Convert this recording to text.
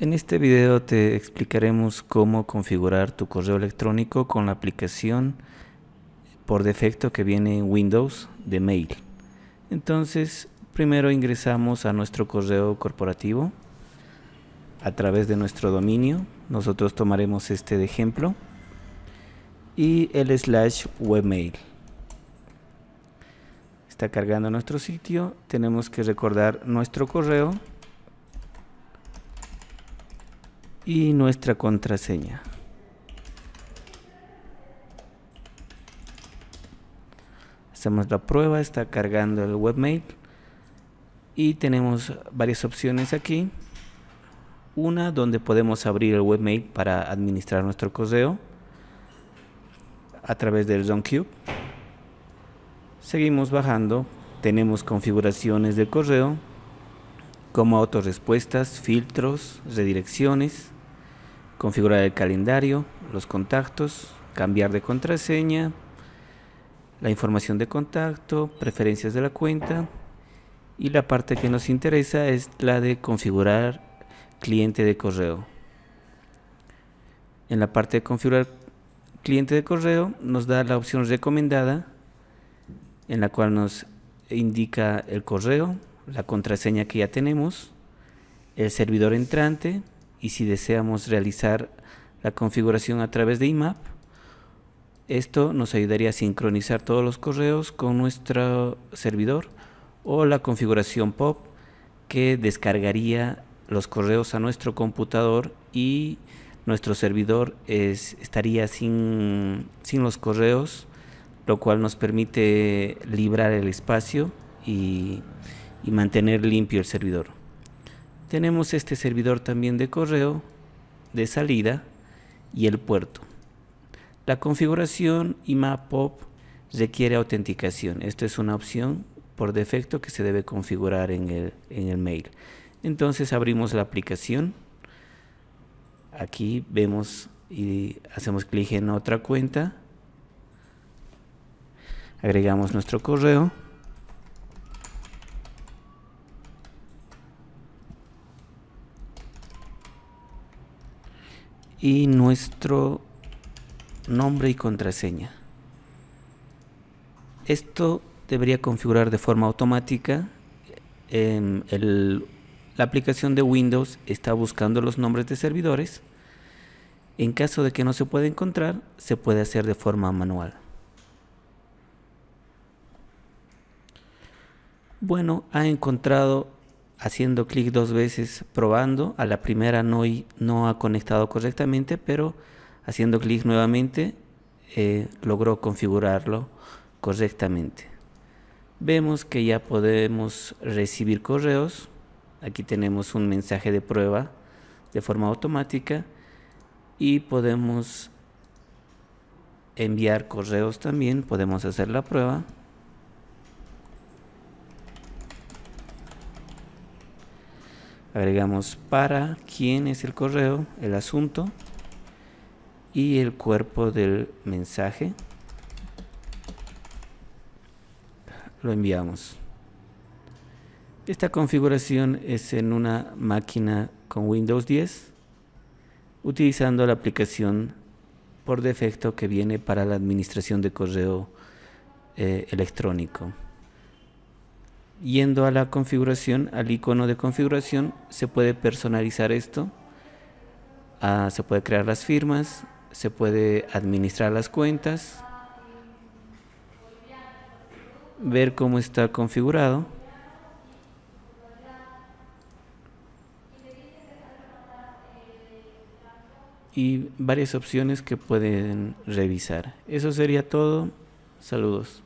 En este video te explicaremos cómo configurar tu correo electrónico con la aplicación por defecto que viene en Windows de Mail. Entonces, primero ingresamos a nuestro correo corporativo a través de nuestro dominio. Nosotros tomaremos este de ejemplo y el slash webmail. Está cargando nuestro sitio. Tenemos que recordar nuestro correo. y nuestra contraseña. Hacemos la prueba, está cargando el webmail y tenemos varias opciones aquí. Una donde podemos abrir el webmail para administrar nuestro correo a través del ZoneCube. Seguimos bajando, tenemos configuraciones del correo como autorrespuestas, filtros, redirecciones, configurar el calendario, los contactos, cambiar de contraseña, la información de contacto, preferencias de la cuenta y la parte que nos interesa es la de configurar cliente de correo. En la parte de configurar cliente de correo nos da la opción recomendada en la cual nos indica el correo, la contraseña que ya tenemos, el servidor entrante, y si deseamos realizar la configuración a través de IMAP, esto nos ayudaría a sincronizar todos los correos con nuestro servidor o la configuración POP que descargaría los correos a nuestro computador y nuestro servidor estaría sin, sin los correos, lo cual nos permite librar el espacio y mantener limpio el servidor tenemos este servidor también de correo de salida y el puerto. La configuración IMAP POP requiere autenticación. esto es una opción por defecto que se debe configurar en el mail. Entonces abrimos la aplicación. Aquí vemos y hacemos clic en otra cuenta. Agregamos nuestro correo. y nuestro nombre y contraseña. Esto debería configurar de forma automática. Em, la aplicación de Windows está buscando los nombres de servidores. En caso de que no se pueda encontrar, se puede hacer de forma manual. Bueno, ha encontrado haciendo clic dos veces probando. A la primera no, no ha conectado correctamente, pero haciendo clic nuevamente eh, logró configurarlo correctamente. Vemos que ya podemos recibir correos. Aquí tenemos un mensaje de prueba de forma automática y podemos enviar correos también. Podemos hacer la prueba. agregamos para quién es el correo, el asunto y el cuerpo del mensaje. Lo enviamos. Esta configuración es en una máquina con Windows 10 utilizando la aplicación por defecto que viene para la administración de correo eh, electrónico yendo a la configuración, al icono de configuración, se puede personalizar esto, ah, se puede crear las firmas, se puede administrar las cuentas, ver cómo está configurado. y varias opciones que pueden revisar. Eso sería todo. Saludos.